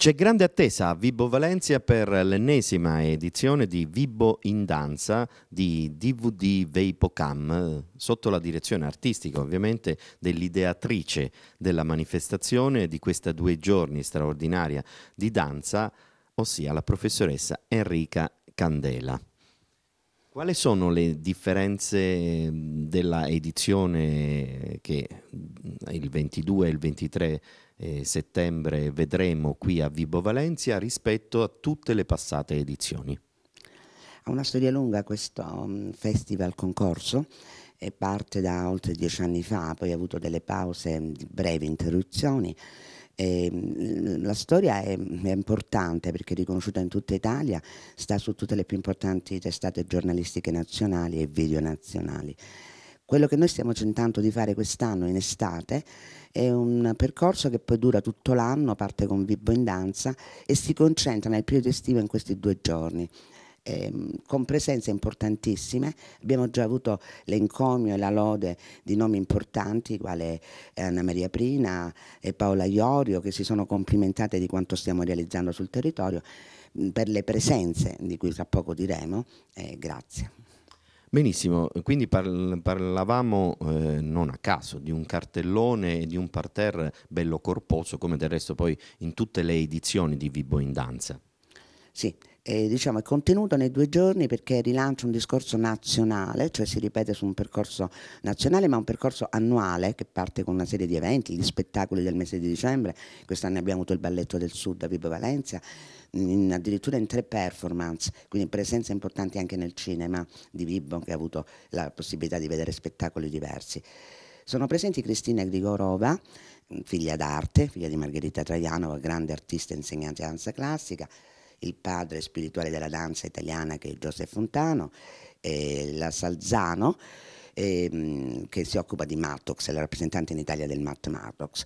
C'è grande attesa a Vibo Valencia per l'ennesima edizione di Vibo in Danza di DVD Veipocam, sotto la direzione artistica ovviamente dell'ideatrice della manifestazione di questa due giorni straordinaria di danza, ossia la professoressa Enrica Candela. Quali sono le differenze della edizione che il 22 e il 23 eh, settembre vedremo qui a Vibo Valencia rispetto a tutte le passate edizioni. Ha una storia lunga questo um, festival concorso e parte da oltre dieci anni fa, poi ha avuto delle pause, brevi interruzioni. E mm, la storia è, è, importante perché è riconosciuta in tutta Italia, sta su tutte le più importanti testate giornalistiche nazionali e video nazionali. Quello che noi stiamo tentando di fare quest'anno in estate è un percorso che poi dura tutto l'anno, parte con Vibbo in danza e si concentra nel periodo estivo in questi due giorni. Ehm, con presenze importantissime. Abbiamo già avuto l'encomio e la lode di nomi importanti, quale eh, Anna Maria Prina e Paola Iorio, che si sono complimentate di quanto stiamo realizzando sul territorio, mm, per le presenze di cui tra poco diremo. Eh, grazie. Benissimo, quindi parlavamo eh, non a caso di un cartellone e di un parterre bello corposo come del resto poi in tutte le edizioni di Vibo in Danza. Sì, eh, diciamo, è contenuto nei due giorni perché rilancia un discorso nazionale, cioè si ripete su un percorso nazionale, ma un percorso annuale che parte con una serie di eventi, gli spettacoli del mese di dicembre, quest'anno abbiamo avuto il Balletto del Sud a Vibo Valencia, in, addirittura in tre performance, quindi presenze importanti anche nel cinema di Vibo che ha avuto la possibilità di vedere spettacoli diversi. Sono presenti Cristina Grigorova, figlia d'arte, figlia di Margherita Traianova, grande artista e insegnante di danza classica, il padre spirituale della danza italiana che è Giuseppe Fontano, eh, la Salzano ehm, che si occupa di Mattox, è la rappresentante in Italia del Matt Mattox.